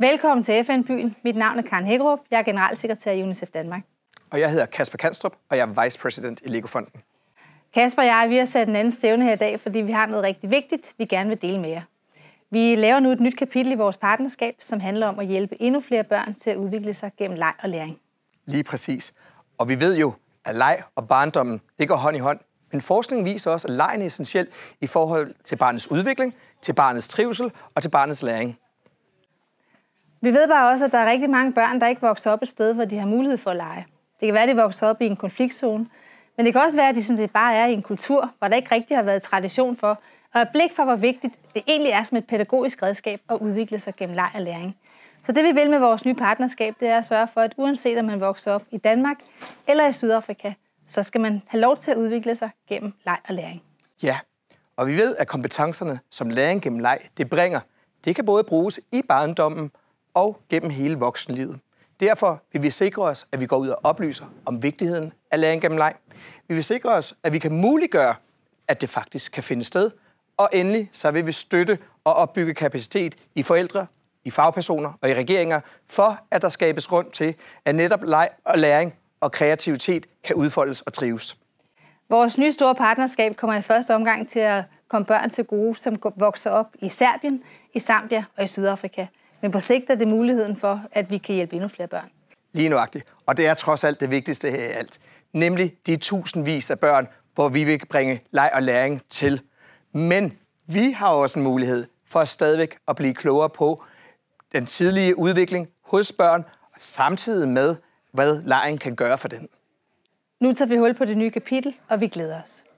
Velkommen til FN-byen. Mit navn er Karen Hækkerup. Jeg er generalsekretær i UNICEF Danmark. Og jeg hedder Kasper Kanstrup, og jeg er vice president i Legofonden. Kasper og jeg vi har sat en anden stævne her i dag, fordi vi har noget rigtig vigtigt, vi gerne vil dele med jer. Vi laver nu et nyt kapitel i vores partnerskab, som handler om at hjælpe endnu flere børn til at udvikle sig gennem leg og læring. Lige præcis. Og vi ved jo, at leg og barndommen det går hånd i hånd. Men forskningen viser også, at legen er essentiel i forhold til barnets udvikling, til barnets trivsel og til barnets læring. Vi ved bare også, at der er rigtig mange børn, der ikke vokser op et sted, hvor de har mulighed for at lege. Det kan være, at de vokser op i en konfliktzone, men det kan også være, at de sådan set bare er i en kultur, hvor der ikke rigtig har været tradition for, og et blik for, hvor vigtigt det egentlig er som et pædagogisk redskab at udvikle sig gennem leg og læring. Så det vi vil med vores nye partnerskab, det er at sørge for, at uanset om man vokser op i Danmark eller i Sydafrika, så skal man have lov til at udvikle sig gennem leg og læring. Ja, og vi ved, at kompetencerne som læring gennem leg, det bringer, det kan både bruges i barndommen og gennem hele voksenlivet. Derfor vil vi sikre os, at vi går ud og oplyser om vigtigheden af læring gennem leg. Vi vil sikre os, at vi kan muliggøre, at det faktisk kan finde sted. Og endelig så vil vi støtte og opbygge kapacitet i forældre, i fagpersoner og i regeringer, for at der skabes rum til, at netop leg og læring og kreativitet kan udfoldes og trives. Vores nye store partnerskab kommer i første omgang til at komme børn til gode, som vokser op i Serbien, i Zambia og i Sydafrika – men på sigt er det muligheden for, at vi kan hjælpe endnu flere børn. Lige nuagtigt. Og det er trods alt det vigtigste her i alt. Nemlig de tusindvis af børn, hvor vi vil bringe leg og læring til. Men vi har også en mulighed for stadigvæk at blive klogere på den tidlige udvikling hos børn, samtidig med, hvad lejen kan gøre for den. Nu tager vi hul på det nye kapitel, og vi glæder os.